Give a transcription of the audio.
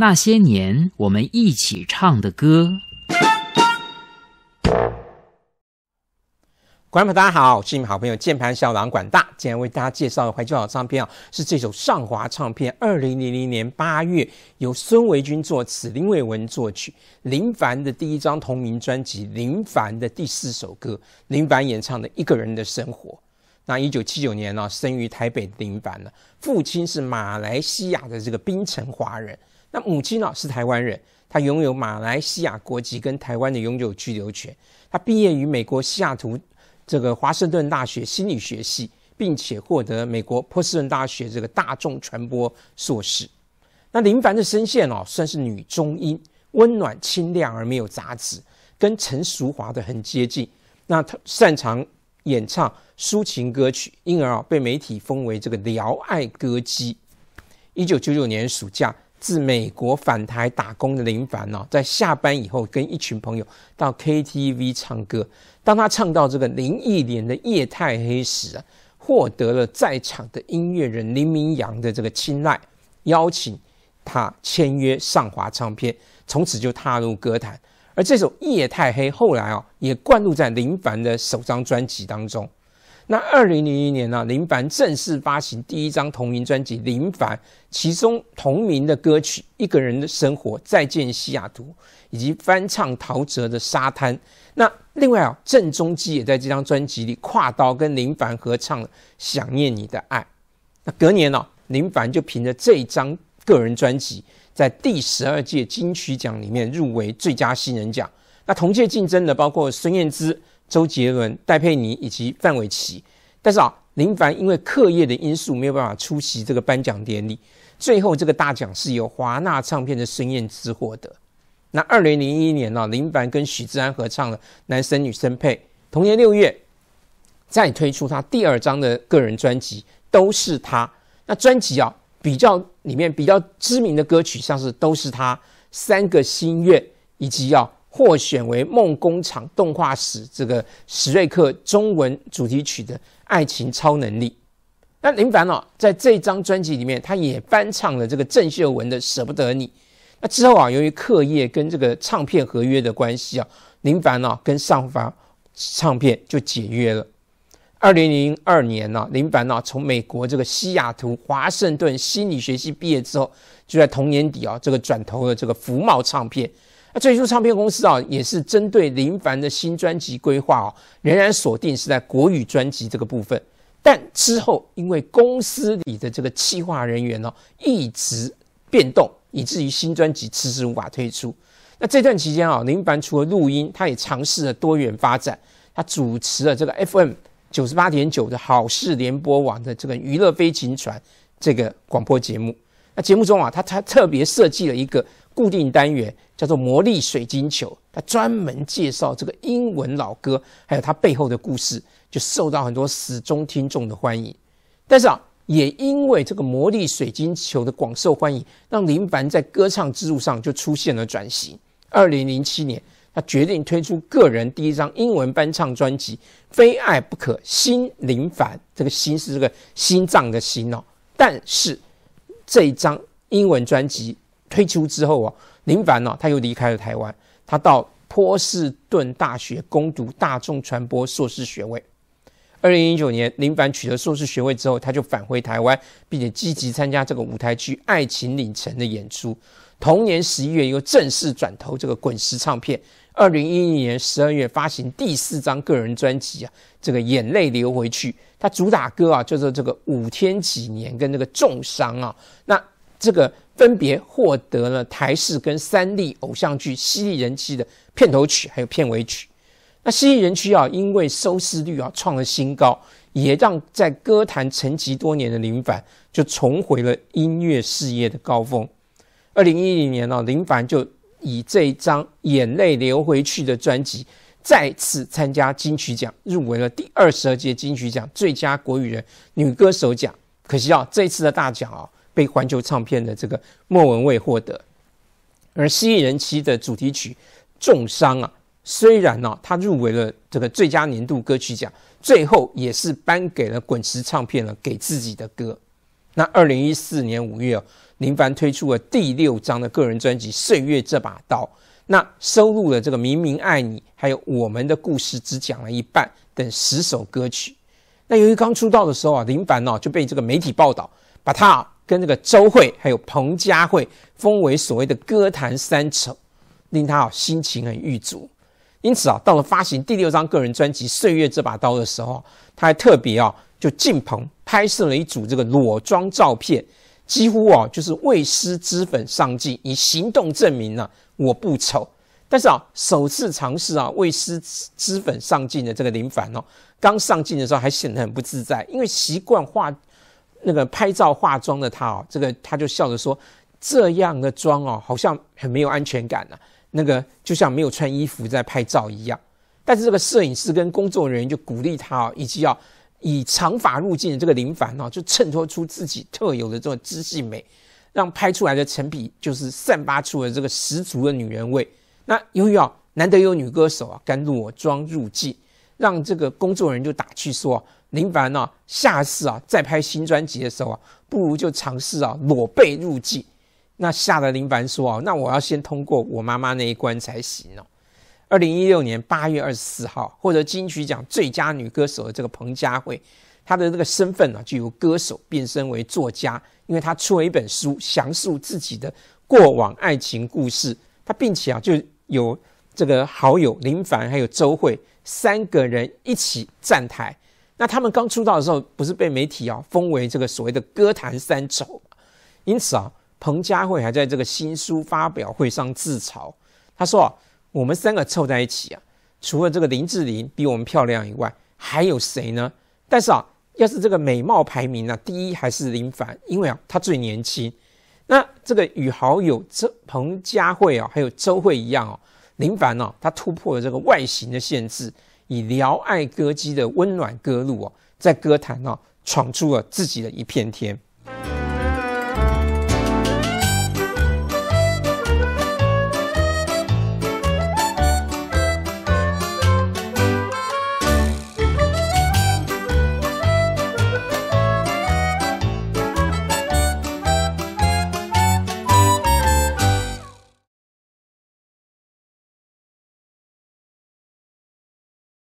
那些年我们一起唱的歌，观众朋友大家好，我是你们好朋友键盘小长管大，今天为大家介绍的怀旧老唱片啊，是这首上华唱片二零零零年八月由孙维军作词，林伟文作曲，林凡的第一张同名专辑，林凡的第四首歌，林凡演唱的《一个人的生活》。那一九七九年呢，生于台北林凡呢，父亲是马来西亚的这个槟城华人，那母亲呢是台湾人，他拥有马来西亚国籍跟台湾的永久居留权。他毕业于美国西雅图这个华盛顿大学心理学系，并且获得美国波士顿大学这个大众传播硕士。那林凡的声线哦，算是女中音，温暖清亮而没有杂质，跟陈淑华的很接近。那他擅长。演唱抒情歌曲，因而啊被媒体封为这个“撩爱歌姬”。一九九九年暑假，自美国返台打工的林凡呢，在下班以后跟一群朋友到 KTV 唱歌。当他唱到这个林忆莲的《夜太黑》时，获得了在场的音乐人林明阳的这个青睐，邀请他签约上华唱片，从此就踏入歌坛。而这首夜太黑后来啊也灌入在林凡的首张专辑当中。那二零零一年呢，林凡正式发行第一张同名专辑《林凡》，其中同名的歌曲《一个人的生活》、《再见西雅图》，以及翻唱陶喆的《沙滩》。那另外啊，郑中基也在这张专辑里跨刀跟林凡合唱了《想念你的爱》。那隔年呢，林凡就凭着这张个人专辑。在第十二届金曲奖里面入围最佳新人奖，那同届竞争的包括孙燕姿、周杰伦、戴佩妮以及范玮琪。但是啊，林凡因为课业的因素没有办法出席这个颁奖典礼。最后这个大奖是由华纳唱片的孙燕姿获得。那二零零一年呢，林凡跟许志安合唱了《男生女生配》，同年六月再推出他第二张的个人专辑，都是他。那专辑啊。比较里面比较知名的歌曲，像是都是他《三个心愿》，以及要获选为《梦工厂动画史》这个《史瑞克》中文主题曲的《爱情超能力》。那林凡呢，在这张专辑里面，他也翻唱了这个郑秀文的《舍不得你》。那之后啊，由于课业跟这个唱片合约的关系啊，林凡啊跟上方唱片就解约了。二零零二年呢，林凡呢从美国这个西雅图华盛顿心理学系毕业之后，就在同年底啊，这个转投了这个福茂唱片。那最初唱片公司啊，也是针对林凡的新专辑规划哦，仍然锁定是在国语专辑这个部分。但之后因为公司里的这个企划人员呢一直变动，以至于新专辑迟迟无法推出。那这段期间啊，林凡除了录音，他也尝试了多元发展，他主持了这个 FM。九十八点九的好事联播网的这个娱乐飞行船这个广播节目，那节目中啊，他他特别设计了一个固定单元，叫做魔力水晶球，他专门介绍这个英文老歌，还有他背后的故事，就受到很多始终听众的欢迎。但是啊，也因为这个魔力水晶球的广受欢迎，让林凡在歌唱之路上就出现了转型。二零零七年。他决定推出个人第一张英文翻唱专辑《非爱不可》，心林凡。这个心是这个心脏的心哦。但是这一张英文专辑推出之后啊，林凡呢，他又离开了台湾，他到波士顿大学攻读大众传播硕士学位。二零一九年，林凡取得硕士学位之后，他就返回台湾，并且积极参加这个舞台剧《爱情领程》的演出。同年十一月，又正式转投这个滚石唱片。二零一一年十二月，发行第四张个人专辑啊，这个眼泪流回去。他主打歌啊，就是这个五天几年跟那个重伤啊，那这个分别获得了台视跟三立偶像剧《犀利人妻》的片头曲还有片尾曲。那《西人区》啊，因为收视率啊创了新高，也让在歌坛沉寂多年的林凡就重回了音乐事业的高峰。二零一零年呢，林凡就以这一张《眼泪流回去》的专辑再次参加金曲奖，入围了第二十二届金曲奖最佳国语人女歌手奖。可惜啊，这一次的大奖啊被环球唱片的这个莫文蔚获得。而《西蜴人区》的主题曲《重伤》啊。虽然呢，他入围了这个最佳年度歌曲奖，最后也是颁给了滚石唱片了给自己的歌。那二零一四年五月哦，林凡推出了第六张的个人专辑《岁月这把刀》，那收录了这个《明明爱你》还有《我们的故事只讲了一半》等十首歌曲。那由于刚出道的时候啊，林凡呢就被这个媒体报道把他啊、跟这个周慧还有彭佳慧封为所谓的歌坛三丑，令他啊心情很郁卒。因此啊，到了发行第六张个人专辑《岁月这把刀》的时候，他还特别啊就进棚拍摄了一组这个裸妆照片，几乎啊就是为师脂粉上镜，以行动证明啊、我不丑。但是啊，首次尝试啊为师脂粉上镜的这个林凡哦，刚上镜的时候还显得很不自在，因为习惯化那个拍照化妆的他哦，这个他就笑着说：“这样的妆哦，好像很没有安全感啊。”那个就像没有穿衣服在拍照一样，但是这个摄影师跟工作人员就鼓励他哦，以及要以长发入镜的这个林凡哦，就衬托出自己特有的这种知性美，让拍出来的成品就是散发出了这个十足的女人味。那由于哦，难得有女歌手啊敢裸妆入镜，让这个工作人员就打趣说哦。林凡呢，下次啊再拍新专辑的时候啊，不如就尝试啊裸背入镜。那吓得林凡说：“哦，那我要先通过我妈妈那一关才行哦。”二零一六年八月二十四号，获得金曲奖最佳女歌手的这个彭佳慧，她的这个身份呢，就由歌手变身为作家，因为她出了一本书，详述自己的过往爱情故事。她并且啊，就有这个好友林凡还有周蕙三个人一起站台。那他们刚出道的时候，不是被媒体啊封为这个所谓的歌坛三丑因此啊。彭佳慧还在这个新书发表会上自嘲，他说：“啊，我们三个凑在一起啊，除了这个林志玲比我们漂亮以外，还有谁呢？但是啊，要是这个美貌排名呢，第一还是林凡，因为啊，她最年轻。那这个与好友这彭佳慧啊，还有周慧一样哦，林凡哦，他突破了这个外形的限制，以撩爱歌姬的温暖歌路哦，在歌坛哦，闯出了自己的一片天。”